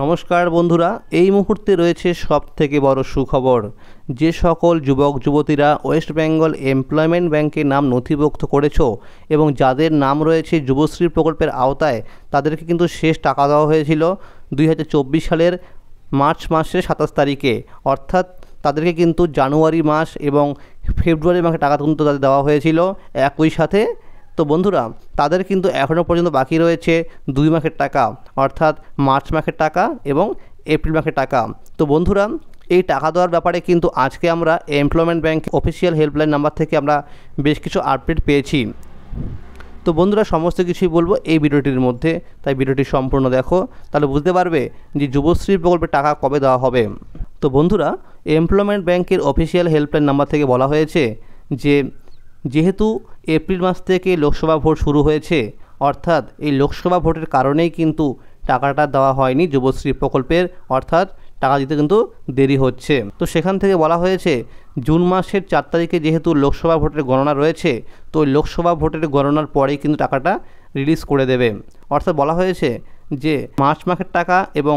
নমস্কার বন্ধুরা এই মুহূর্তে রয়েছে সব থেকে বড় সুখবর যে সকল যুবক যুবতীরা ওয়েস্ট বেঙ্গল এমপ্লয়মেন্ট ব্যাংকে নাম নথিভুক্ত করেছ এবং যাদের নাম রয়েছে যুবশ্রী প্রকল্পের আওতায় তাদেরকে কিন্তু শেষ টাকা দেওয়া হয়েছিল দুই সালের মার্চ মাসের সাতাশ তারিখে অর্থাৎ তাদেরকে কিন্তু জানুয়ারি মাস এবং ফেব্রুয়ারি মাসে টাকা কিন্তু তাদের দেওয়া হয়েছিল একই সাথে তো বন্ধুরা তাদের কিন্তু এখনও পর্যন্ত বাকি রয়েছে দুই মাসের টাকা অর্থাৎ মার্চ মাসের টাকা এবং এপ্রিল মাসের টাকা তো বন্ধুরা এই টাকা দেওয়ার ব্যাপারে কিন্তু আজকে আমরা employment bank official helpline number থেকে আমরা বেশ কিছু আপডেট পেয়েছি তো বন্ধুরা সমস্ত কিছুই বলবো এই ভিডিওটির মধ্যে তাই ভিডিওটি সম্পূর্ণ দেখো তাহলে বুঝতে পারবে যে যুবশ্রী প্রকল্পের টাকা কবে দেওয়া হবে তো বন্ধুরা এমপ্লয়মেন্ট ব্যাংকের অফিসিয়াল হেল্পলাইন নাম্বার থেকে বলা হয়েছে যে যেহেতু এপ্রিল মাস থেকে লোকসভা ভোট শুরু হয়েছে অর্থাৎ এই লোকসভা ভোটের কারণেই কিন্তু টাকাটা দেওয়া হয়নি যুবশ্রী প্রকল্পের অর্থাৎ টাকা দিতে কিন্তু দেরি হচ্ছে তো সেখান থেকে বলা হয়েছে জুন মাসের চার তারিখে যেহেতু লোকসভা ভোটের গণনা রয়েছে তো লোকসভা ভোটের গণনার পরেই কিন্তু টাকাটা রিলিজ করে দেবে অর্থাৎ বলা হয়েছে যে মার্চ মাসের টাকা এবং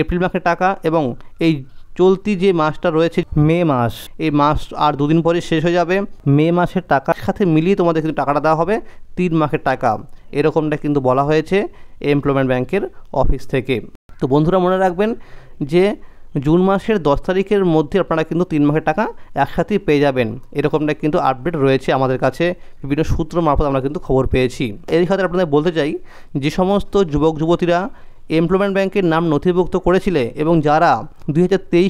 এপ্রিল মাসের টাকা এবং এই চলতি যে মাসটা রয়েছে মে মাস এই মাস আর দুদিন পরে শেষ হয়ে যাবে মে মাসের টাকার সাথে মিলিয়ে তোমাদের কিন্তু টাকাটা দেওয়া হবে তিন মাসের টাকা এরকমটা কিন্তু বলা হয়েছে এমপ্লয়মেন্ট ব্যাংকের অফিস থেকে তো বন্ধুরা মনে রাখবেন যে জুন মাসের দশ তারিখের মধ্যে আপনারা কিন্তু তিন মাসের টাকা একসাথেই পেয়ে যাবেন এরকমটা কিন্তু আপডেট রয়েছে আমাদের কাছে বিভিন্ন সূত্র মারফত আমরা কিন্তু খবর পেয়েছি এর সাথে আপনাদের বলতে চাই যে সমস্ত যুবক যুবতীরা এমপ্লয়মেন্ট ব্যাংকের নাম নথিভুক্ত করেছিলে এবং যারা দুই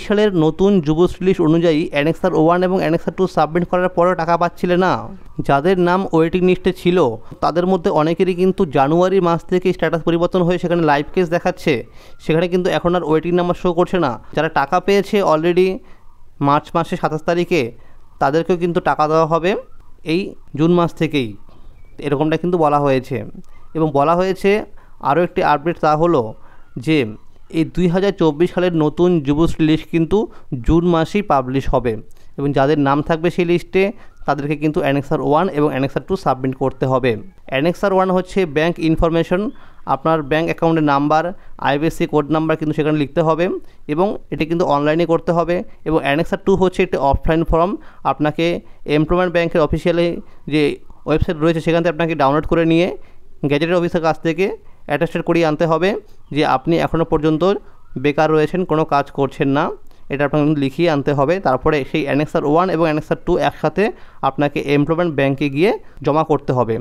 সালের নতুন যুব লিস্ট অনুযায়ী অ্যানেক্সার ওয়ান এবং অ্যানেক্সার টু সাবমিট করার পরেও টাকা পাচ্ছিলে না যাদের নাম ওয়েটিং লিস্টে ছিল তাদের মধ্যে অনেকেরই কিন্তু জানুয়ারি মাস থেকে স্ট্যাটাস পরিবর্তন হয়ে সেখানে লাইভ কেস দেখাচ্ছে সেখানে কিন্তু এখন আর ওয়েটিং নাম্বার শো করছে না যারা টাকা পেয়েছে অলরেডি মার্চ মাসে সাতাশ তারিখে তাদেরকেও কিন্তু টাকা দেওয়া হবে এই জুন মাস থেকেই এরকমটা কিন্তু বলা হয়েছে এবং বলা হয়েছে আরও একটি আপডেট তা হলো যে এই দুই সালের নতুন যুবশ্রী লিস্ট কিন্তু জুন মাসেই পাবলিশ হবে এবং যাদের নাম থাকবে সেই লিস্টে তাদেরকে কিন্তু অ্যানেক্সার ওয়ান এবং অ্যানেক্সার টু সাবমিট করতে হবে অ্যানেক্সার ওয়ান হচ্ছে ব্যাংক ইনফরমেশন আপনার ব্যাংক অ্যাকাউন্টের নাম্বার আইবিএসি কোড নাম্বার কিন্তু সেখানে লিখতে হবে এবং এটি কিন্তু অনলাইনে করতে হবে এবং অ্যানেক্সার টু হচ্ছে একটি অফলাইন ফর্ম আপনাকে এমপ্লয়মেন্ট ব্যাংকের অফিসিয়ালি যে ওয়েবসাইট রয়েছে সেখান থেকে আপনাকে ডাউনলোড করে নিয়ে গ্যাজেটের অফিসের কাছ থেকে অ্যাটাস্টেড করিয়ে আনতে হবে যে আপনি এখনও পর্যন্ত বেকার রয়েছেন কোনো কাজ করছেন না এটা আপনাকে লিখিয়ে আনতে হবে তারপরে সেই অ্যানেক্সার ওয়ান এবং অ্যানেক্সার টু একসাথে আপনাকে এমপ্লয়মেন্ট ব্যাংকে গিয়ে জমা করতে হবে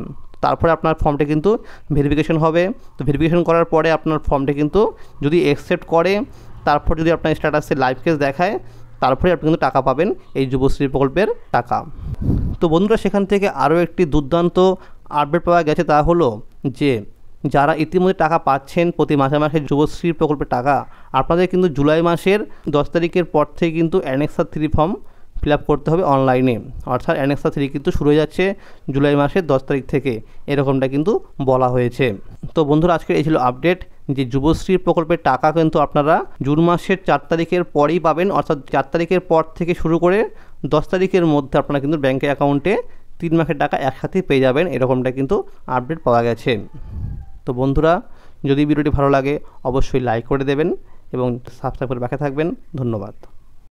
তারপরে আপনার ফর্মটা কিন্তু ভেরিফিকেশন হবে তো ভেরিফিকেশন করার পরে আপনার ফর্মটি কিন্তু যদি অ্যাকসেপ্ট করে তারপর যদি আপনার স্ট্যাটাসে লাইভ কেস দেখায় তারপরে আপনি কিন্তু টাকা পাবেন এই যুবশ্রী প্রকল্পের টাকা তো বন্ধুরা সেখান থেকে আরও একটি দুর্দান্ত আপডেট পাওয়া গেছে তা হলো যে যারা ইতিমধ্যে টাকা পাচ্ছেন প্রতি মাসে মাসে যুবশ্রী প্রকল্পের টাকা আপনাদের কিন্তু জুলাই মাসের দশ তারিখের পর থেকে কিন্তু annexure three form fill up করতে হবে অনলাইনে অর্থাৎ অ্যানেক্সা থ্রি কিন্তু শুরু হয়ে যাচ্ছে জুলাই মাসের দশ তারিখ থেকে এরকমটা কিন্তু বলা হয়েছে তো বন্ধুরা আজকে এই ছিল আপডেট যে যুবশ্রী প্রকল্পের টাকা কিন্তু আপনারা জুন মাসের চার তারিখের পরেই পাবেন অর্থাৎ চার তারিখের পর থেকে শুরু করে দশ তারিখের মধ্যে আপনারা কিন্তু ব্যাঙ্কের অ্যাকাউন্টে তিন মাসের টাকা একসাথেই পেয়ে যাবেন এরকমটা কিন্তু আপডেট পাওয়া গেছে তো বন্ধুরা যদি ভিডিওটি ভালো লাগে অবশ্যই লাইক করে দেবেন এবং সাবস্ক্রাইব করে রাখে থাকবেন ধন্যবাদ